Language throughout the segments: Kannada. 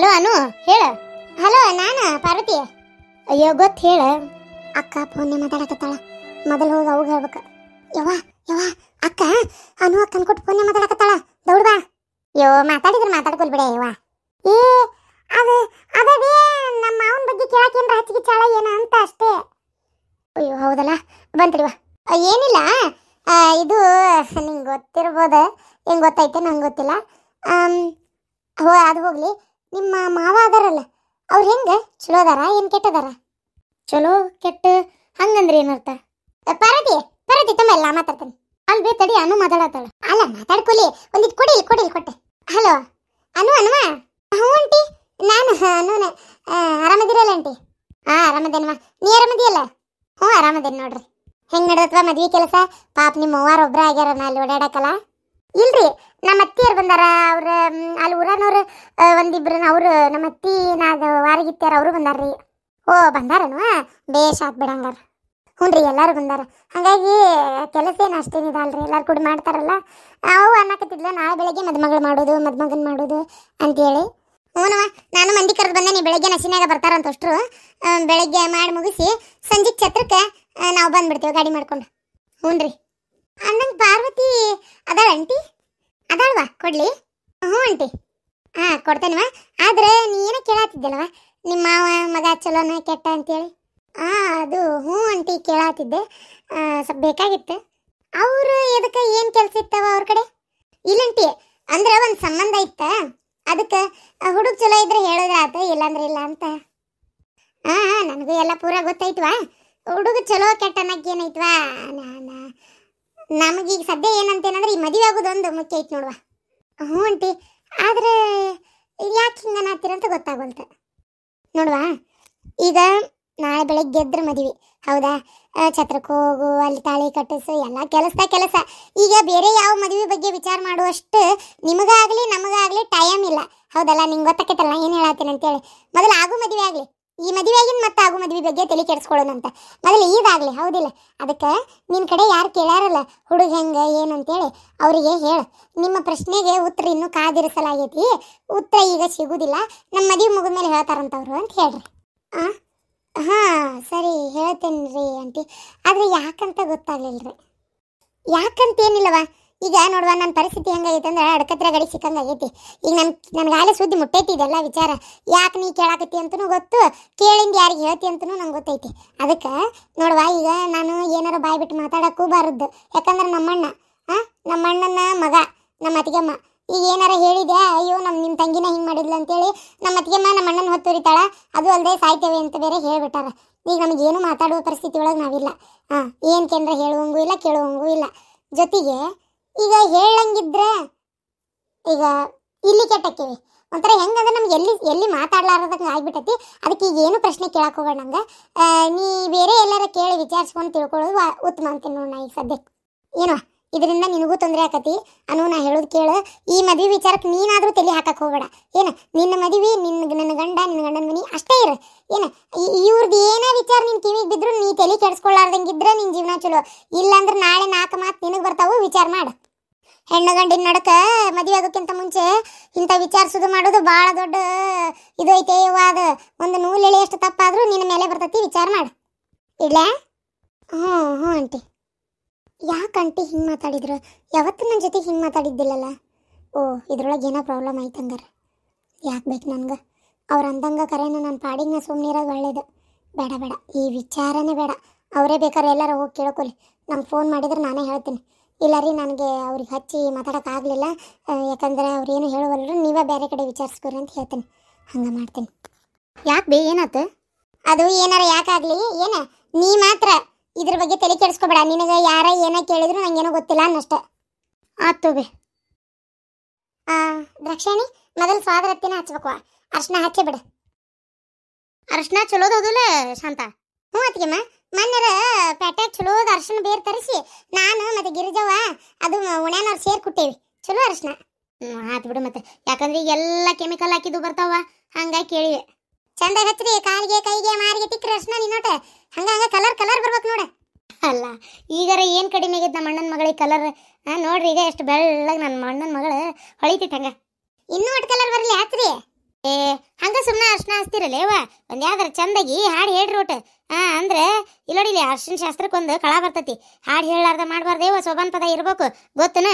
ಹಲೋ ಅನು ಹೇಳ ಹಲೋ ನಾನು ಪಾರ್ವತಿ ಅಯ್ಯೋ ಗೊತ್ತು ಹೇಳ ಅಕ್ಕ ಫೋನ್ ಮಾತಾಡಕತ್ತಾಳ ಮೊದಲು ಹೋಗಿ ಅವಾಗ ಹೇಳ್ಬೇಕ ಯವ್ವ ಯವ್ವ ಅಕ್ಕ ಅನು ಅಕ್ಕನ ಕೊಟ್ಟು ಫೋನ್ ಮಾತಾಡಕತ್ತಾಳ ದೌಡ್ ಬಾ ಯೋ ಮಾತಾಡಿದ್ರೆ ಮಾತಾಡ್ಕೊಲ್ ಬಿಡ ಯವ್ವ ಏ ಅದು ಅದೇ ನಮ್ಮ ಮಾವನ ಬಗ್ಗೆ ಕೇಳಕ್ಕೇನ್ರ ಹಚ್ಚಿಗೆ ಚಾಳ ಏನ ಅಂತ ಅಷ್ಟೇ ಅಯ್ಯೋ ಹೌದಲ್ಲ ಬಂತಡಿವ ಏನಿಲ್ಲ ಇದು ನಿಂಗೆ ಗೊತ್ತಿರ್ಬೋದು ಹೆಂಗ್ ಗೊತ್ತೈತೆ ನಂಗೆ ಗೊತ್ತಿಲ್ಲ ಹೋ ಅದು ಹೋಗಲಿ ನಿಮ್ಮ ಮಾವ ಅದಾರಲ್ಲ ಅವ್ರು ಹೆಂಗೆ ಚಲೋ ಅದಾರ ಏನು ಕೆಟ್ಟದಾರ ಚಲೋ ಕೆಟ್ಟ ಹಂಗಂದ್ರೆ ಏನರ್ಥ ಪಾರ್ವತಿ ಪಾರ್ವತಿ ತುಂಬ ಎಲ್ಲ ಮಾತಾಡ್ತಾನೆ ಅಲ್ಲಿ ಬೇ ತಡಿ ಅನು ಮಾತಾಡತ್ತಾಳ ಅಲ್ಲ ಮಾತಾಡ್ಕೊಲಿ ಒಂದಿದ್ ಕೊಡಿ ಇಲ್ಲಿ ಕೊಡಿ ಕೊಟ್ಟೆ ಹಲೋ ಅನು ಅನ್ವಾ ಹ್ಞೂ ಅಂಟಿ ನಾನು ಅನು ಆರಾಮದಿರಲ್ಲ ಅಂಟಿ ಹಾಂ ಆರಾಮದೇನವ ನೀ ಆರಾಮದಿಯಲ್ಲ ಹ್ಞೂ ಆರಾಮದೇನು ನೋಡ್ರಿ ಹೆಂಗ್ ನಡೆದತ್ವ ಮದ್ವೆ ಕೆಲಸ ಪಾಪ ನಿಮ್ಮ ಮೂವಾರು ಒಬ್ಬರ ಆಗ್ಯಾರ ನಾ ಅಲ್ಲಿ ಓಡಾಡಕಲ್ಲ ಇಲ್ರಿ ಬಂದಾರ ಅವ್ರ ಅಲ್ಲಿ ಊರನವ್ರು ಒಂದಿಬ್ರು ಅವರು ನಮ್ಮ ಅತ್ತಿ ನಾದು ವಾರಗಿತ್ತಾರ ಅವರು ಬಂದಾರ್ರಿ ಓ ಬಂದಾರನು ಬೇಷ ಆತ್ ಬಿಡಂಗಾರ ಹ್ಞೂ ರೀ ಎಲ್ಲರೂ ಬಂದಾರ ಹಾಗಾಗಿ ಕೆಲಸ ಏನು ಅಷ್ಟೇನು ಎಲ್ಲರೂ ಕೂಡ ಮಾಡ್ತಾರಲ್ಲ ಅವು ಅನ್ನಕತ್ತಿದ್ಲ ನಾಳೆ ಬೆಳಗ್ಗೆ ಮದುಮಗಳು ಮಾಡೋದು ಮದ್ಮಗನ್ ಮಾಡೋದು ಅಂತೇಳಿ ಹ್ಞೂ ನಾನು ಮಂದಿ ಕರೆದು ಬಂದೆ ನೀ ಬೆಳಗ್ಗೆ ಬರ್ತಾರ ಬರ್ತಾರಂತ ಅಷ್ಟರು ಬೆಳಗ್ಗೆ ಮಾಡಿ ಮುಗಿಸಿ ಸಂಜೆ ಛತ್ರಕ್ಕೆ ನಾವು ಬಂದ್ಬಿಡ್ತೇವೆ ಗಾಡಿ ಮಾಡ್ಕೊಂಡು ಹ್ಞೂ ರೀ ಪಾರ್ವತಿ ಅದಾಳ ಅಂಟಿ ಅದಾಳ್ವಾ ಕೊಡ್ಲಿ ಹ್ಞೂ ಅಂಟಿ ಹಾಂ ಆದರೆ ಆದ್ರೆ ನೀನ ಕೇಳಾತಿದ್ದಲ್ವ ನಿಮ್ಮ ಮಾವ ಮಗ ಚಲೋನ ಕೆಟ್ಟ ಅಂತೇಳಿ ಹಾಂ ಅದು ಹ್ಞೂ ಅಂಟಿ ಕೇಳಾತಿದ್ದೆ ಸ್ವಲ್ಪ ಬೇಕಾಗಿತ್ತು ಅವರು ಎದಕ್ಕೆ ಏನು ಕೆಲಸ ಇತ್ತವ ಅವ್ರ ಕಡೆ ಅಂಟಿ ಅಂದ್ರೆ ಒಂದು ಸಂಬಂಧ ಇತ್ತ ಅದಕ್ಕೆ ಹುಡುಗ ಚಲೋ ಇದ್ರೆ ಹೇಳೋದಾತ ಇಲ್ಲಾಂದ್ರೆ ಇಲ್ಲ ಅಂತ ಹಾಂ ಹಾಂ ನನಗೂ ಎಲ್ಲ ಪೂರ ಗೊತ್ತಾಯ್ತವಾ ಹುಡುಗ ಚಲೋ ಕೆಟ್ಟ ಅನ್ನಕ್ಕೆ ಏನೈತ್ವಾ ಈಗ ಸದ್ಯ ಏನಂತೇನಂದ್ರೆ ಈ ಮದುವೆ ಆಗೋದೊಂದು ಮುಖ್ಯ ಐತಿ ನೋಡುವ ಹ್ಞೂ ಆಂಟಿ ಆದರೆ ಯಾಕೆ ಹಿಂಗೆ ಅನ್ನತ್ತೀರಂತ ಗೊತ್ತಾಗೋಲ್ತ ನೋಡುವ ಈಗ ನಾಳೆ ಬೆಳಗ್ಗೆ ಎದ್ರ ಮದುವೆ ಹೌದಾ ಛತ್ರಕ್ಕೆ ಹೋಗು ಅಲ್ಲಿ ತಾಳಿ ಕಟ್ಟಿಸು ಎಲ್ಲ ಕೆಲಸದ ಕೆಲಸ ಈಗ ಬೇರೆ ಯಾವ ಮದುವೆ ಬಗ್ಗೆ ವಿಚಾರ ಮಾಡುವಷ್ಟು ನಿಮಗಾಗಲಿ ನಮಗಾಗಲಿ ಟೈಮ್ ಇಲ್ಲ ಹೌದಲ್ಲ ನಿಂಗೆ ಗೊತ್ತಾಕೈತಲ್ಲ ಏನು ಹೇಳತ್ತೀನಿ ಅಂತೇಳಿ ಮೊದಲು ಆಗು ಮದುವೆ ಆಗಲಿ ಈ ಮದುವೆಗಿನ ಮತ್ತೆ ಆಗು ಮದುವೆ ಬಗ್ಗೆ ತಲೆ ಕೆಡಿಸ್ಕೊಳ್ಳೋಣ ಅಂತ ಮೊದಲು ಈಗಾಗಲಿ ಹೌದಿಲ್ಲ ಅದಕ್ಕೆ ನಿಮ್ಮ ಕಡೆ ಯಾರು ಕೇಳಾರಲ್ಲ ಹುಡುಗ ಹೆಂಗೆ ಏನು ಅಂತೇಳಿ ಅವರಿಗೆ ಹೇಳು ನಿಮ್ಮ ಪ್ರಶ್ನೆಗೆ ಉತ್ತರ ಇನ್ನೂ ಕಾದಿರಿಸಲಾಗೈತಿ ಉತ್ತರ ಈಗ ಸಿಗುವುದಿಲ್ಲ ನಮ್ಮ ಮದುವೆ ಮುಗಿದ ಮೇಲೆ ಹೇಳ್ತಾರಂತವ್ರು ಅಂತ ಹೇಳ್ರಿ ಹಾಂ ಸರಿ ಹೇಳ್ತೇನೆ ರೀ ಆಂಟಿ ಆದರೆ ಯಾಕಂತ ಗೊತ್ತಾಗಲಿಲ್ಲ ರೀ ಯಾಕಂತೇನಿಲ್ಲವಾ ಈಗ ನೋಡುವ ನನ್ನ ಪರಿಸ್ಥಿತಿ ಹೆಂಗೈತೆ ಅಂದ್ರೆ ಅಡಕತ್ರ ಗಡಿ ಸಿಕ್ಕಂಗಾಗೈತಿ ಈಗ ನನ್ ನನಗೆ ಆಲೆ ಸುದ್ದಿ ಮುಟ್ಟೈತಿ ಇದೆಲ್ಲ ವಿಚಾರ ಯಾಕೆ ನೀ ಕೇಳಾಕತ್ತಿ ಅಂತನೂ ಗೊತ್ತು ಕೇಳಿಂದ ಯಾರಿಗೆ ಹೇಳ್ತಿ ಅಂತನೂ ನಂಗೆ ಗೊತ್ತೈತಿ ಅದಕ್ಕೆ ನೋಡುವ ಈಗ ನಾನು ಏನಾರ ಬಾಯಿ ಬಿಟ್ಟು ಮಾತಾಡಕ್ಕೂ ಬಾರದ್ದು ಯಾಕಂದ್ರೆ ನಮ್ಮಣ್ಣ ಆ ನಮ್ಮಣ್ಣನ ಮಗ ನಮ್ಮ ಅತ್ತಿಗೆಮ್ಮ ಈಗ ಏನಾರ ಹೇಳಿದ್ಯಾ ಅಯ್ಯೋ ನಮ್ಮ ನಿಮ್ಮ ತಂಗಿನ ಹಿಂಗೆ ಮಾಡಿದ್ಲು ಅಂತೇಳಿ ನಮ್ಮ ಅತ್ತಿಗೆಮ್ಮ ನಮ್ಮ ಅಣ್ಣನ ಹೊತ್ತುರಿತಾಳ ಅದು ಅಲ್ಲದೆ ಸಾಯ್ತೇವೆ ಅಂತ ಬೇರೆ ಹೇಳ್ಬಿಟ್ಟಾರ ಈಗ ನಮಗೇನು ಮಾತಾಡುವ ಪರಿಸ್ಥಿತಿ ಒಳಗೆ ನಾವಿಲ್ಲ ಹಾಂ ಏನು ಕೇಂದ್ರ ಹೇಳುವಂಗೂ ಇಲ್ಲ ಕೇಳುವಂಗೂ ಇಲ್ಲ ಜೊತೆಗೆ ಈಗ ಹೇಳಂಗಿದ್ರೆ ಈಗ ಇಲ್ಲಿ ಕೆಟ್ಟಕ್ಕಿವಿ ಒಂಥರ ಹೆಂಗಂದ್ರೆ ನಮ್ಗೆ ಎಲ್ಲಿ ಎಲ್ಲಿ ಮಾತಾಡ್ಲಾರ್ದಂಗೆ ಆಗ್ಬಿಟ್ಟೈತಿ ಅದಕ್ಕೆ ಈಗ ಏನು ಪ್ರಶ್ನೆ ಕೇಳಕ್ಕೆ ಹೋಗೋಣ ನಂಗೆ ನೀ ಬೇರೆ ಎಲ್ಲರ ಕೇಳಿ ವಿಚಾರಿಸ್ಕೊಂಡು ತಿಳ್ಕೊಳ್ಳೋದು ಉತ್ತಮ ಅಂತೀನಿ ನಾ ಈಗ ಸದ್ಯಕ್ಕೆ ಏನೋ ಇದರಿಂದ ನಿನಗೂ ತೊಂದರೆ ಆಕತಿ ಅನು ನಾ ಹೇಳೋದು ಕೇಳು ಈ ಮದುವೆ ವಿಚಾರಕ್ಕೆ ನೀನಾದರೂ ತಲೆ ಹಾಕಕ್ಕೆ ಹೋಗಬೇಡ ಏನು ನಿನ್ನ ಮದುವೆ ನಿನ್ನ ನನ್ನ ಗಂಡ ನಿನ್ನ ಗಂಡನ ಮನೆ ಅಷ್ಟೇ ಇರು ಏನು ಇವ್ರದ್ದು ಏನೇ ವಿಚಾರ ನಿನ್ನ ಕಿವಿಗೆ ಬಿದ್ದರೂ ನೀ ತಲೆ ಕೆಡಿಸ್ಕೊಳ್ಳಾರ್ದಂಗಿದ್ರೆ ನಿನ್ನ ಜೀವನ ಚಲೋ ಇಲ್ಲಾಂದ್ರೆ ನಾಳೆ ನಾಲ್ಕು ಮಾತು ನಿನಗೆ ಬರ್ತಾವು ವಿಚಾರ ಮಾಡು ಹೆಣ್ಣು ಗಂಡಿನ ನಡಕ ಮದುವೆ ಆಗೋಕ್ಕಿಂತ ಮುಂಚೆ ಇಂಥ ವಿಚಾರಿಸೋದು ಮಾಡೋದು ಭಾಳ ದೊಡ್ಡ ಇದು ಐತೆ ಅದು ಒಂದು ನೂಲು ಎಳೆ ಎಷ್ಟು ತಪ್ಪಾದರೂ ನಿನ್ನ ಮೇಲೆ ಬರ್ತೈತಿ ವಿಚಾರ ಮಾಡು ಇಲ್ಲ ಹ್ಞೂ ಹ್ಞೂ ಆಂಟಿ ಯಾಕೆ ಆಂಟಿ ಹಿಂಗೆ ಮಾತಾಡಿದ್ರು ಯಾವತ್ತು ನನ್ನ ಜೊತೆ ಹಿಂಗೆ ಮಾತಾಡಿದ್ದಿಲ್ಲಲ್ಲ ಓ ಇದ್ರೊಳಗೆ ಏನೋ ಪ್ರಾಬ್ಲಮ್ ಆಯ್ತು ಯಾಕೆ ಬೇಕು ನನಗೆ ಅವ್ರು ಅಂದಂಗೆ ಕರೆನ ನನ್ನ ಪಾಡಿಗೆ ನಾ ಸುಮ್ಮನೆ ಇರೋದು ಒಳ್ಳೇದು ಬೇಡ ಬೇಡ ಈ ವಿಚಾರನೇ ಬೇಡ ಅವರೇ ಬೇಕಾದ್ರೆ ಎಲ್ಲರೂ ಹೋಗಿ ಕೇಳ್ಕೊಳ್ಳಿ ನಮ್ಗೆ ಫೋನ್ ಮಾಡಿದ್ರೆ ನಾನೇ ಹೇಳ್ತೀನಿ ಇಲ್ಲ ರೀ ನನಗೆ ಅವ್ರಿಗೆ ಹಚ್ಚಿ ಮಾತಾಡೋಕ್ಕಾಗಲಿಲ್ಲ ಯಾಕಂದ್ರೆ ಅವ್ರು ಏನು ಹೇಳುವಲ್ರಿ ನೀವೇ ಬೇರೆ ಕಡೆ ವಿಚಾರಿಸ್ಕೊರಿ ಅಂತ ಹೇಳ್ತೀನಿ ಹಂಗೆ ಮಾಡ್ತೀನಿ ಯಾಕೆ ಬೇ ಏನಾಯ್ತು ಅದು ಏನಾರ ಯಾಕಾಗಲಿ ಏನ ನೀ ಮಾತ್ರ ಇದ್ರ ಬಗ್ಗೆ ತಲೆ ಕೆಡಿಸ್ಕೊಬೇಡ ನಿನಗೆ ಯಾರ ಏನೋ ಕೇಳಿದ್ರು ನಂಗೇನೋ ಗೊತ್ತಿಲ್ಲ ಅನ್ನಷ್ಟ ಆತು ಬೇ ದ್ರಾಕ್ಷಾಣಿ ಮೊದಲು ಸ್ವಾದರತ್ತಿನ ಹಚ್ಬೇಕು ಅರ್ಶನ ಹಚ್ಚಿ ಬಿಡು ಅರ್ಶನ ಚಲೋದೌದಲ್ಲ ಶಾಂತ ಹ್ಞೂ ಅತ್ತಿಗೆಮ್ಮ ಮನ್ನರ ಪೇಟ್ಯಾಗ ಚಲೋ ಅರ್ಶನ ಬೇರ್ ತರಿಸಿ ನಾನು ಮತ್ತೆ ಗಿರಿಜವ್ವ ಅದು ಉಣ್ಯಾನವ್ರು ಸೇರಿ ಕುಟ್ಟೇವಿ ಚಲೋ ಅರ್ಶನ ಆತು ಬಿಡು ಮತ್ತೆ ಯಾಕಂದ್ರೆ ಎಲ್ಲ ಕೆಮಿಕಲ್ ಹಾಕಿದ್ದು ಬರ್ತಾವ ಹಂಗಾಗಿ ಕೇಳಿವೆ ಚಂದ ಹಚ್ಚ್ರಿ ಕಾಲಿಗೆ ಕೈಗೆ ಮಾರಿಗೆ ತಿಕ್ಕ್ರಿ ಅರ್ಶನ ನೀನೋಟ ಹಂಗ ಹಂಗ ಕಲರ್ ಕಲರ್ ಬರ್ಬೇಕು ನೋಡ ಅಲ್ಲ ಈಗಾರ ಏನು ಕಡಿಮೆ ಆಗೈತೆ ನಮ್ಮ ಅಣ್ಣನ ಮಗಳಿಗೆ ಕಲರ್ ನೋಡ್ರಿ ಈಗ ಎಷ್ಟು ಬೆಳ್ಳಗೆ ನನ್ನ ಅಣ್ಣನ ಮಗಳು ಹೊಳಿತಿತ್ತು ಹಂಗ ಇನ್ನೂ ಒಟ್ಟು ಕಲರ್ ಬರಲಿ ಹಚ್ಚ್ರಿ ಏ ಹಂಗ ಸುಮ್ಮನೆ ಅರ್ಶನ ಹಚ್ತಿರಲ್ಲೇವ ಒಂದು ಯಾವ್ದಾರ ಚಂದಾಗಿ ಹಾಡು ಹೇಳ್ರಿ ಒಟ್ಟು ಹಾ ಅಂದ್ರೆ ಇಲ್ಲೋಡಿಲಿ ಅರ್ಶಿನ ಶಾಸ್ತ್ರಕ್ಕೆ ಒಂದು ಕಳ ಬರ್ತತಿ ಹಾಡು ಹೇಳಾರ್ದ ಮಾಡಬಾರ್ದೇವ ಸೋಬಾನ್ ಪದ ಇರ್ಬೇಕು ಗೊತ್ತನ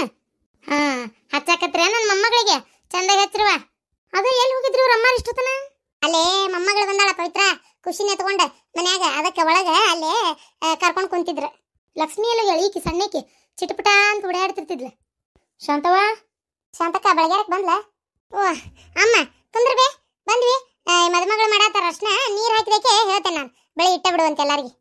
ಹಾ ಹಚ್ಚಾಕತ್ರ ನನ್ನ ಮೊಮ್ಮಗಳಿಗೆ ಚಂದಾಗಿ ಹಚ್ಚಿರುವ ಅದು ಎಲ್ಲಿ ಹೋಗಿದ್ರು ಅವ್ರ ಅಮ್ಮ ಇಷ್ಟತನ ಅಲ್ಲೇ ಮೊಮ್ಮಗಳು ಬಂದಾಳ ಪವಿತ್ರ ಖುಷಿನ ಎತ್ಕೊಂಡ ಮನ್ಯಾಗ ಅದಕ್ಕೆ ಒಳಗೆ ಅಲ್ಲೇ ಕರ್ಕೊಂಡು ಕುಂತಿದ್ರು ಲಕ್ಷ್ಮಿ ಎಲ್ಲ ಈಕಿ ಸಣ್ಣಕ್ಕೆ ಚಿಟಪಟ ಅಂತ ಓಡಾಡ್ತಿರ್ತಿದ್ಲ ಶಾಂತವ ಶಾಂತಕ್ಕ ಬೆಳಗ್ಯಾರಕ್ಕೆ ಬಂದ್ಲಾ ಓ ಅಮ್ಮ ಹೇಳ್ತೇನೆ ನಾನು ಬೆಳೆ ಇಟ್ಟ ಬಿಡುವಂತೆ ಎಲ್ಲರಿಗೆ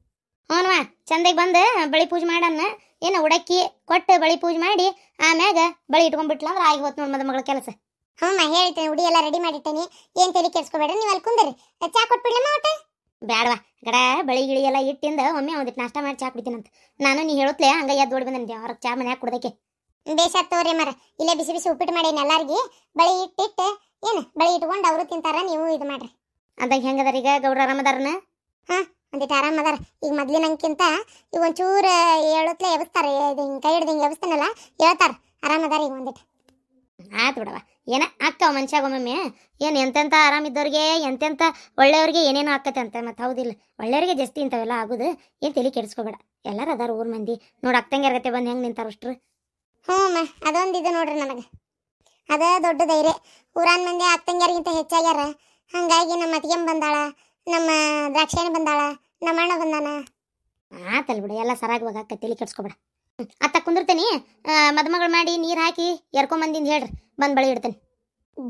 ಹ್ಞೂನ್ವಾ ಚಂದಗೆ ಬಂದು ಬಳಿ ಪೂಜೆ ಮಾಡನ್ನ ಏನು ಉಡಕ್ಕಿ ಕೊಟ್ಟು ಬಳಿ ಪೂಜೆ ಮಾಡಿ ಆಮ್ಯಾಗ ಬಳಿ ಇಟ್ಕೊಂಡ್ಬಿಟ್ಲ ಅಂದ್ರೆ ಆಗಿ ಹೋತ್ ನೋಡಿ ಮದುಮಗಳ ಕೆಲಸ ಹ್ಞೂ ಹೇಳ್ತೇನೆ ಉಡಿ ಎಲ್ಲ ರೆಡಿ ಮಾಡಿಟ್ಟೇನಿ ಏನು ತಲೆ ಕೆಡ್ಸ್ಕೊಬೇಡ ನೀವು ಅಲ್ಲಿ ಕುಂದ್ರಿ ಚಾ ಕೊಟ್ಬಿಡ್ಲಮ್ಮ ಒಟ್ಟು ಬೇಡವಾ ಗಡ ಬಳಿ ಗಿಳಿ ಎಲ್ಲ ಇಟ್ಟಿಂದ ಒಮ್ಮೆ ಒಂದಿಟ್ಟು ನಾಷ್ಟ ಮಾಡಿ ಚಾ ಕುಡಿತೀನಂತ ನಾನು ನೀ ಹೇಳುತ್ತಲೇ ಹಂಗ ಎದ್ದು ಓಡಿ ಬಂದಂತೆ ಅವ್ರಿಗೆ ಚಾ ಮನ್ಯಾಗ ಕುಡ್ದಕ್ಕೆ ಬೇಸಾತ್ ತೋರಿ ಮರ ಇಲ್ಲೇ ಬಿಸಿ ಬಿಸಿ ಉಪ್ಪಿಟ್ಟು ಮಾಡೇನಿ ಎಲ್ಲಾರಿಗೆ ಬಳಿ ಇಟ್ಟಿಟ್ಟು ಏನು ಬಳಿ ಇಟ್ಕೊಂಡು ಅವರು ತಿಂತಾರ ನೀವು ಇದು ಮಾಡ್ರಿ ಅದಾಗ ಈಗ ಗೌಡ್ರ ಆರಾಮದಾರನ ಹಾಂ ಅಂದಿಟ್ಟು ಆರಾಮ ಅದಾರ ಈಗ ಮೊದ್ಲಿನಂಕಿಂತ ಈಗ ಒಂಚೂರು ಹೇಳುತ್ತಲೇ ಎಬ್ಸ್ತಾರೆ ಹಿಂಗೆ ಕೈ ಹಿಡ್ದು ಹಿಂಗೆ ಎಬ್ಸ್ತಾನಲ್ಲ ಹೇಳ್ತಾರೆ ಆರಾಮ ಅದಾರ ಈಗ ಒಂದಿಟ್ಟು ಆಯ್ತು ಬಿಡವ ಏನ ಆಗ್ತಾವ ಮನುಷ್ಯಾಗ ಒಮ್ಮೊಮ್ಮೆ ಏನು ಎಂತೆಂಥ ಆರಾಮಿದ್ದವ್ರಿಗೆ ಎಂತೆಂಥ ಒಳ್ಳೆಯವ್ರಿಗೆ ಏನೇನು ಆಕತ್ತೆ ಅಂತ ಮತ್ತೆ ಹೌದಿಲ್ಲ ಒಳ್ಳೆಯವ್ರಿಗೆ ಜಾಸ್ತಿ ಇಂಥವೆಲ್ಲ ಆಗುದು ಏನು ತಲೆ ಕೆಡಿಸ್ಕೋಬೇಡ ಎಲ್ಲರೂ ಅದಾರ ಊರ ಮಂದಿ ನೋಡಿ ಅಕ್ಕಂಗೆ ಇರ್ಗತ್ತೆ ಬಂದು ಹೆಂಗೆ ನಿಂತಾರ ಅಷ್ಟ್ರ ಹ್ಞೂ ಅಮ್ಮ ಅದೊಂದು ಇದು ನೋಡ್ರಿ ನನಗೆ ಅದೇ ದೊಡ್ಡ ಧೈರ್ಯ ಊರಾನ್ ಮಂದಿ ಅಕ್ಕಂಗ್ಯಾರಿಗಿಂತ ಹೆಚ್ಚಾಗ್ಯಾರ ಹಂಗಾಗಿ ನಮ್ಮ ಅತ್ತಿಗೆ ಬಂದಾಳ ನಮ್ಮ ದ್ರಾಕ್ಷಿಯಣ್ಣ ಬಂದಾಳ ನಮ್ಮ ಅಣ್ಣ ಬಂದಾನ ಆತಲ್ ಬಿಡು ಎಲ್ಲ ಸರಾಗವಾಗ ತಲೆ ಕೆಡ್ಸ್ಕೊಬೇಡ ಅತ್ತ ಕುಂದಿರ್ತೇನೆ ಮದುಮಗಳು ಮಾಡಿ ನೀರು ಹಾಕಿ ಎರ್ಕೊಂಬಂದಿಂದ ಹೇಳ್ರಿ ಬಂದು ಬಳಿ ಇಡ್ತೇನೆ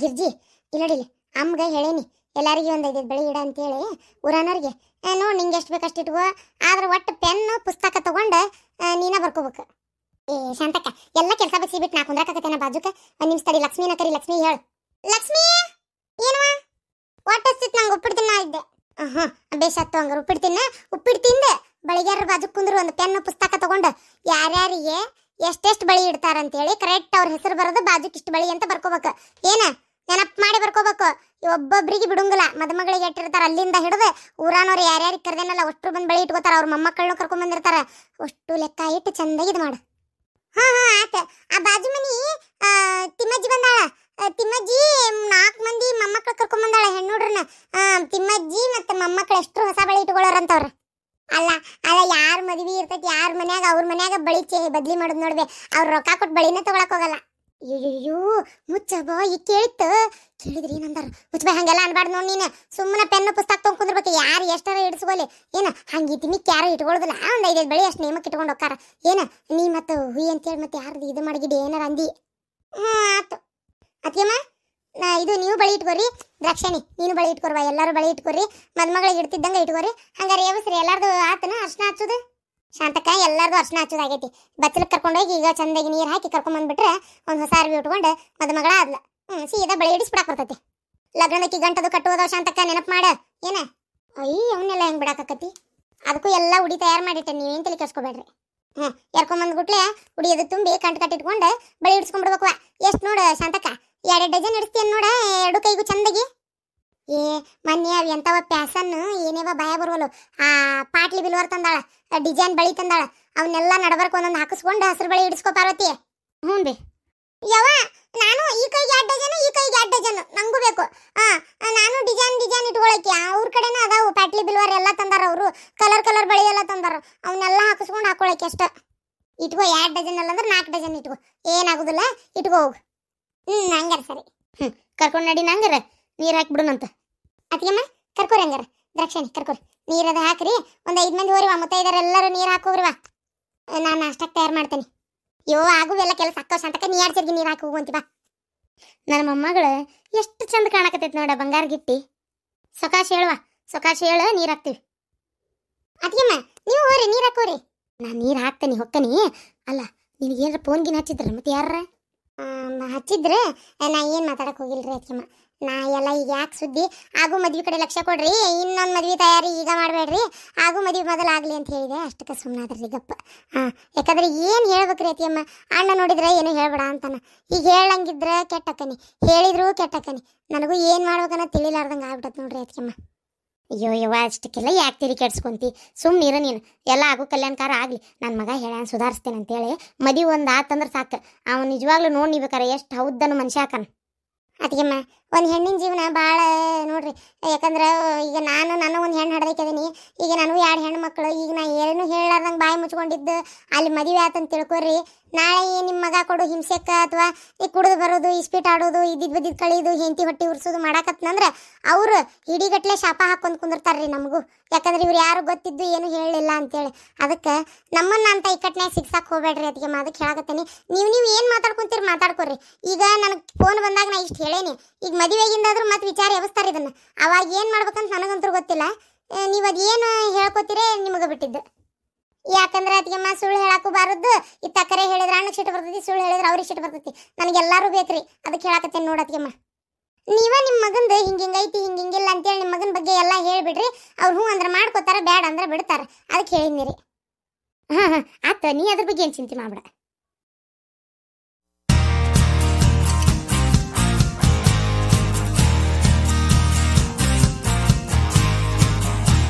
ಗಿರ್ಜಿ ಇಲ್ಲಡಿಲಿ ಅಮ್ಗ ಹೇಳೇನಿ ಎಲ್ಲರಿಗೂ ಒಂದು ಐದು ಬೆಳಿ ಇಡ ಅಂತೇಳಿ ಊರನವ್ರಿಗೆ ನೋಡಿ ನಿಂಗೆ ಎಷ್ಟು ಬೇಕಷ್ಟು ಇಟ್ಕೋ ಆದ್ರೆ ಒಟ್ಟು ಪೆನ್ನು ಪುಸ್ತಕ ತಗೊಂಡು ನೀನೇ ಬರ್ಕೋಬೇಕು ಏ ಶಾಂತಕ್ಕ ಎಲ್ಲ ಕೆಲಸ ಬಿಸಿ ಬಿಟ್ಟು ನಾ ಕುಂದ್ರಾಕತ್ತೇನ ಬಾಜುಕ ನಿಮ್ಮ ನಿಮಿಷ ಲಕ್ಷ್ಮೀನ ಕರಿ ಲಕ್ಷ್ಮಿ ಹೇಳು ಲಕ್ಷ್ಮಿ ಏನವಾ ಒಟ್ಟು ನಂಗೆ ಒಪ್ಪಿಡ್ತೀನಿ ನಾ ಇದ್ದೆ ಹಾಂ ಬೇಷಾತು ಹಂಗಾರೆ ಉಪ್ಪಿಟ್ಟು ತಿನ್ನ ಉಪ್ಪಿಟ್ಟು ತಿಂದೆ ಬಾಜು ಕುಂದ್ರು ಒಂದು ಪೆನ್ ಪುಸ್ತಕ ತಗೊಂಡು ಯಾರ್ಯಾರಿಗೆ ಎಷ್ಟೆಷ್ಟು ಬಳಿ ಇಡ್ತಾರಂತೇಳಿ ಕರೆಕ್ಟ್ ಅವ್ರ ಹೆಸರು ಬರೋದು ಬಾಜುಕ್ ಇಷ್ಟು ಬಳಿ ಅಂತ ಬರ್ಕೋಬೇಕು ಏನ ನೆನಪು ಮಾಡಿ ಬರ್ಕೋಬೇಕು ಒಬ್ಬೊಬ್ಬರಿಗೆ ಬಿಡಂಗಿಲ್ಲ ಮದುಮಗಳಿಗೆ ಇಟ್ಟಿರ್ತಾರೆ ಅಲ್ಲಿಂದ ಹಿಡಿದು ಊರಾನವ್ರು ಯಾರ್ಯಾರಿಗೆ ಕರೆದೇನಲ್ಲ ಅಷ್ಟು ಬಂದು ಬಳಿ ಇಟ್ಕೋತಾರ ಅವ್ರ ಮೊಮ್ಮಕ್ಕಳನ್ನು ಕರ್ಕೊಂಡ್ ಅಷ್ಟು ಲೆಕ್ಕ ಇಟ್ಟು ಚಂದ ಇದು ಮಾಡು ಹಾಂ ಹಾಂ ಆತ ಆ ಬಾಜು ಮನಿ ತಿಮ್ಮಜ್ಜಿ ಬಂದಾಳ ತಿಮ್ಮಜ್ಜಿ ನಾಲ್ಕು ಮಂದಿ ಮೊಮ್ಮಕ್ಳು ಹೆಣ್ಣು ಹುಡ್ರನ್ನ ತಿಮ್ಮಜ್ಜಿ ಮತ್ತು ಮೊಮ್ಮಕ್ಳು ಎಷ್ಟು ಹೊಸ ಬಳಿ ಇಟ್ಕೊಳ್ಳೋರಂತವ್ರೆ ಅಲ್ಲ ಅಲ್ಲ ಯಾರ ಮದುವೆ ಇರ್ತೈತಿ ಯಾರ ಮನ್ಯಾಗ ಅವ್ರ ಮನ್ಯಾಗ ಬಳಿ ಚೇ ಬದ್ಲಿ ಮಾಡೋದು ನೋಡ್ಬೆ ಅವ್ರು ರೊಕ್ಕ ಕೊಟ್ಟು ಬಳಿನೇ ತಗೊಳಕ್ ಹೋಗಲ್ಲ ಅಯ್ಯೋ ಮುಚ್ಚಬ ಈ ಕೇಳಿತ್ತು ಕೇಳಿದ್ರಿ ಏನಂದಾರ ಮುಚ್ಚಬ ಹಂಗೆಲ್ಲ ಅನ್ಬಾರ್ದು ನೋಡಿ ನೀನು ಸುಮ್ಮನೆ ಪೆನ್ನು ಪುಸ್ತಕ ತೊಗೊಂಡು ಕುಂದಿರ್ಬೇಕು ಯಾರು ಎಷ್ಟಾರ ಇಡಿಸ್ಕೊಳ್ಳಿ ಏನು ಹಂಗೆ ತಿಮಿಕ್ ಯಾರು ಇಟ್ಕೊಳ್ಳೋದಿಲ್ಲ ಒಂದು ಐದೈದು ಬಳಿ ಅಷ್ಟು ನೇಮಕ್ಕೆ ಇಟ್ಕೊಂಡು ಹೋಗ್ತಾರ ಏನು ನೀ ಮತ್ತು ಹುಯಿ ಅಂತೇಳಿ ಮತ್ತೆ ಯಾರ್ದು ಇದು ಮಾಡಿಗಿಡಿ ಏನಾರ ಅಂದಿ ಹ್ಞೂ ಆತು ಅತ್ತಿಯಮ್ಮ ಇದು ನೀವು ಬಳಿ ಇಟ್ಕೋರಿ ದ್ರಾಕ್ಷಣಿ ನೀನು ಬಳಿ ಇಟ್ಕೋರ್ವ ಎಲ್ಲರೂ ಬಳಿ ಇಟ್ಕೋರಿ ಮದ್ಮಗಳಿಗೆ ಇಡ್ತಿದ್ದಂಗೆ ಇಟ್ಕೋರಿ ಹಂಗಾರೆ ಏವಿಸ್ರಿ ಎಲ್ಲಾರ್ದು ಆತನ ಅರ್ಶನ ಹಚ್ಚೋದು ಶಾಂತಕ್ಕ ಎಲ್ಲಾರ್ದು ಅರ್ಶನ ಹಚ್ಚೋದಾಗೈತಿ ಬಚ್ಚಲಕ್ಕೆ ಕರ್ಕೊಂಡೋಗಿ ಈಗ ಚಂದಾಗಿ ನೀರು ಹಾಕಿ ಕರ್ಕೊಂಬಂದ್ಬಿಟ್ರೆ ಒಂದು ಹೊಸ ಅರ್ವಿ ಉಟ್ಕೊಂಡು ಮದುಮಗಳ ಆದ್ಲ ಹ್ಞೂ ಸೀದಾ ಬಳಿ ಇಡಿಸ್ಬಿಡಕ್ಕೆ ಬರ್ತೈತಿ ಲಗ್ನಕ್ಕೆ ಗಂಟದು ಕಟ್ಟುವುದ ಶಾಂತಕ ನೆನಪು ಮಾಡ ಏನ ಅಯ್ಯ ಅವನ್ನೆಲ್ಲ ಹೆಂಗೆ ಬಿಡಾಕತ್ತಿ ಅದಕ್ಕೂ ಎಲ್ಲ ಉಡಿ ತಯಾರು ಮಾಡಿಟ್ಟೆ ನೀವೇನು ತಲೆ ಕೆಡ್ಸ್ಕೊಬೇಡ್ರಿ ಹ್ಞೂ ಎರ್ಕೊಂಬಂದ್ಬಿಟ್ಲೆ ಉಡಿಯೋದು ತುಂಬಿ ಕಂಟ್ ಕಟ್ಟಿಟ್ಕೊಂಡು ಬಳಿ ಇಡ್ಸ್ಕೊಂಡ್ಬಿಡ್ಬೇಕು ಎಷ್ಟು ನೋಡು ಶಾಂತಕ್ಕ ಎರಡು ಡಜನ್ ಇಡಿಸ್ತೀನಿ ನೋಡ ಎರಡು ಕೈಗೂ ಚಂದಗಿ ಏ ಮೊನ್ನೆ ಅವು ಎಂಥವ ಪ್ಯಾಸನ್ ಏನೇವ ಭಯ ಬರುವಲು ಆ ಪಾಟ್ಲಿ ಬಿಲ್ವರ್ ತಂದಾಳ ಡಿಸೈನ್ ಬಳಿ ತಂದಾಳ ಅವನ್ನೆಲ್ಲ ನಡಬರ್ಕ ಒಂದೊಂದು ಹಾಕಿಸ್ಕೊಂಡು ಹಸಿರು ಬಳಿ ಇಡಿಸ್ಕೊ ಪಾರ್ವತಿ ಹ್ಞೂ ರೀ ಯಾವ ನಾನು ಈ ಕೈಗೆ ಎರಡು ಡಜನ್ ಈ ಕೈಗೆ ಎರಡು ಡಜನ್ ನಂಗೂ ಬೇಕು ಹಾ ನಾನು ಡಿಸೈನ್ ಡಿಸೈನ್ ಇಟ್ಕೊಳಕ್ಕೆ ಅವ್ರ ಕಡೆನ ಅದಾವು ಪ್ಯಾಟ್ಲಿ ಬಿಲ್ವಾರ್ ಎಲ್ಲ ತಂದಾರ ಅವರು ಕಲರ್ ಕಲರ್ ಬಳಿ ಎಲ್ಲ ತಂದಾರ ಅವನ್ನೆಲ್ಲ ಹಾಕಿಸ್ಕೊಂಡು ಹಾಕೊಳಕ್ಕೆ ಅಷ್ಟ ಇಟ್ಕೋ ಎರಡು ಡಜನ್ ಅಲ್ಲ ಅಂದ್ರೆ ನಾಲ್ಕು ಡಜನ್ ಇಟ್ಕೋ ಏನಾಗುದಿಲ್ಲ ಇಟ್ಕೋ ಹೋಗು ಹ್ಞೂ ಹಂಗಾರ ಸರಿ ಹ್ಞೂ ಕರ್ಕೊಂಡು ನಡಿ ನಂಗಾರ ನೀರು ಹಾಕಿಬಿಡೋಣಂತ ಅದಕ್ಕೆಮ್ಮ ಕರ್ಕೊರಿ ಹಂಗಾರ ದ್ರಾಕ್ಷಣಿ ಕರ್ಕೊರಿ ನೀರದ ಹಾಕ್ರಿ ಒಂದು ಐದು ಮಂದಿ ಹೋರಿ ವಾ ಎಲ್ಲರೂ ನೀರು ಹಾಕೋರಿ ವಾ ನಾನು ಅಷ್ಟಕ್ಕೆ ತಯಾರು ಮಾಡ್ತೇನೆ ಯೋ ಆಗುವೆಲ್ಲ ಕೆಲಸ ಅಕ್ಕ ಶಾಂತಕ ನೀ ಆಡ್ಸಿರ್ಗಿ ನೀರು ಹಾಕಿ ಹೋಗುವಂತಿ ಬಾ ನನ್ನ ಮೊಮ್ಮಗಳು ಎಷ್ಟು ಚಂದ ಕಾಣಕತ್ತೈತಿ ನೋಡ ಬಂಗಾರ ಗಿಟ್ಟಿ ಸೊಕಾಶ ಹೇಳುವ ಸೊಕಾಶ ಹೇಳು ನೀರು ಹಾಕ್ತೀವಿ ಅದಕ್ಕೆಮ್ಮ ನೀವು ಹೋರಿ ನೀರು ಹಾಕೋರಿ ನಾನು ನೀರು ಹಾಕ್ತೇನೆ ಹೊಕ್ಕನಿ ಅಲ್ಲ ನಿನಗೆ ಏನಾರ ಫೋನ್ಗಿನ ಹಚ್ಚಿದ್ರ ಮತ್ತೆ ಯಾರ ಹಚ್ಚಿದ್ರೆ ನಾ ಏನು ಮಾತಾಡಕ್ಕೆ ಹೋಗಿಲ್ರಿ ಅದಕ್ಕೆಮ್ಮ ನಾ ಎಲ್ಲ ಈಗ ಯಾಕೆ ಸುದ್ದಿ ಆಗು ಮದ್ವೆ ಕಡೆ ಲಕ್ಷ್ಯ ಕೊಡ್ರಿ ಇನ್ನೊಂದು ಮದ್ವೆ ತಯಾರಿ ಈಗ ಮಾಡಬೇಡ್ರಿ ಆಗು ಮದ್ವೆ ಮೊದಲಾಗಲಿ ಅಂತ ಹೇಳಿದೆ ಅಷ್ಟಕ್ಕೆ ಸುಮ್ಮನಾದ್ರಿ ಗಪ್ಪ ಹಾಂ ಯಾಕಂದ್ರೆ ಏನು ಹೇಳ್ಬೇಕ್ರಿ ಅತಿಯಮ್ಮ ಅಣ್ಣ ನೋಡಿದ್ರೆ ಏನು ಹೇಳ್ಬೇಡ ಅಂತಾನೆ ಈಗ ಹೇಳಂಗಿದ್ರೆ ಕೆಟ್ಟಕ್ಕನಿ ಹೇಳಿದ್ರು ಕೆಟ್ಟಕ್ಕನಿ ನನಗೂ ಏನು ಮಾಡ್ಬೇಕನ್ನೋ ತಿಳಿಲಾರ್ದಂಗೆ ಆಗ್ಬಿಟ್ಟತ್ ನೋಡ್ರಿ ಅತಿಯಮ್ಮ ಅಯ್ಯೋ ಯವ್ವ ಅಷ್ಟಕ್ಕೆಲ್ಲ ಯಾಕೆ ತಿರಿ ಕೆಡ್ಸ್ಕೊಂತಿ ಸುಮ್ಮನೆ ನೀನು ಎಲ್ಲ ಆಗೋ ಕಲ್ಯಾಣಕಾರ ಆಗಲಿ ನನ್ನ ಮಗ ಹೇಳ ಸುಧಾರಿಸ್ತೇನೆ ಅಂತೇಳಿ ಮದುವೆ ಒಂದು ಆತಂದ್ರೆ ಸಾಕು ಅವನು ನಿಜವಾಗ್ಲೂ ನೋಡಿ ನೀಬೇಕಾರೆ ಎಷ್ಟು ಹೌದನ್ನು ಮನುಷ್ಯ ಹಾಕನ ಒಂದು ಹೆಣ್ಣಿನ ಜೀವನ ಭಾಳ ನೋಡ್ರಿ ಯಾಕಂದ್ರೆ ಈಗ ನಾನು ನಾನು ಒಂದು ಹೆಣ್ಣು ಹಡ್ದೈಕದೀನಿ ಈಗ ನನಗೂ ಎರಡು ಹೆಣ್ಣು ಮಕ್ಕಳು ಈಗ ನಾ ಏನು ಹೇಳಾರ್ದಂಗೆ ಬಾಯಿ ಮುಚ್ಕೊಂಡಿದ್ದು ಅಲ್ಲಿ ಮದುವೆ ಆತಂತ ತಿಳ್ಕೊರಿ ನಾಳೆ ನಿಮ್ಮ ಮಗ ಕೊಡು ಹಿಂಸೆಕ್ಕ ಅಥವಾ ಈ ಕುಡಿದು ಬರೋದು ಇಸ್ಪೀಟ್ ಆಡೋದು ಇದ್ದಿದ್ದು ಬಿದ್ದಿದ್ ಕಳಿದು ಹೆಂಡತಿ ಹೊಟ್ಟಿ ಉರ್ಸೋದು ಮಾಡಾಕತ್ನಂದ್ರೆ ಅವರು ಗಟ್ಟಲೆ ಶಾಪ ಹಾಕೊಂಡು ಕುಂದಿರ್ತಾರೆ ರೀ ನಮಗೂ ಯಾಕಂದ್ರೆ ಇವ್ರು ಯಾರು ಗೊತ್ತಿದ್ದು ಏನು ಹೇಳಲಿಲ್ಲ ಅಂತೇಳಿ ಅದಕ್ಕೆ ನಮ್ಮನ್ನ ಅಂತ ಇಕ್ಕಟ್ನ್ಯಾಗ ಸಿಗ್ಸಕ್ಕೆ ಹೋಗ್ಬೇಡ್ರಿ ಅದಕ್ಕೆ ಅದಕ್ಕೆ ಹೇಳಕತ್ತೇನೆ ನೀವು ನೀವು ಏನು ಮಾತಾಡ್ಕೊಂತೀರಿ ಮಾತಾಡ್ಕೊರಿ ಈಗ ನನಗೆ ಫೋನ್ ಬಂದಾಗ ನಾ ಇಷ್ಟು ಹೇಳೇನಿ ಈಗ ಈಗ ಮದುವೆಗಿಂದಾದ್ರೂ ಮತ್ತೆ ವಿಚಾರ ಎಬ್ಸ್ತಾರೆ ಇದನ್ನ ಅವಾಗ ಏನ್ ಮಾಡ್ಬೇಕಂತ ನನಗಂತೂ ಗೊತ್ತಿಲ್ಲ ನೀವಾಗ ಅದೇನು ಹೇಳ್ಕೊತೀರಿ ನಿಮಗ ಬಿಟ್ಟಿದ್ದು ಯಾಕಂದ್ರೆ ಅದಕ್ಕೆ ಸುಳ್ಳು ಹೇಳಕ್ಕೂ ಬಾರದು ಈ ತಕ್ಕರೆ ಹೇಳಿದ್ರೆ ಅಣ್ಣ ಸಿಟ್ಟು ಬರ್ತೈತಿ ಸುಳ್ಳು ಹೇಳಿದ್ರ ಅವ್ರಿಗೆ ಸಿಟ್ಟು ಬರ್ತೈತಿ ನನಗೆಲ್ಲರೂ ಬೇಕ್ರಿ ಅದಕ್ಕೆ ಹೇಳಕತ್ತೇನೆ ನೋಡಿ ನೀವೇ ನೀವ ನಿಮ್ಮ ಮಗಂದ ಹಿಂಗಿಂಗೈತಿ ಹಿಂಗ ಹಿಂಗಿಲ್ಲ ಅಂತೇಳಿ ನಿಮ್ಮ ಮಗನ ಬಗ್ಗೆ ಎಲ್ಲ ಹೇಳಿಬಿಡ್ರಿ ಅವ್ರು ಹ್ಞೂ ಅಂದ್ರೆ ಮಾಡ್ಕೋತಾರ ಬೇಡ ಅಂದ್ರೆ ಬಿಡ್ತಾರ ಅದಕ್ಕೆ ಹೇಳಿದ್ನಿ ರೀ ಹಾ ಹಾಂ ಆತ ನೀ ಅದ್ರ ಬಗ್ಗೆ ಏನು ಚಿಂತೆ ಮಾಡ್ಬೇಡ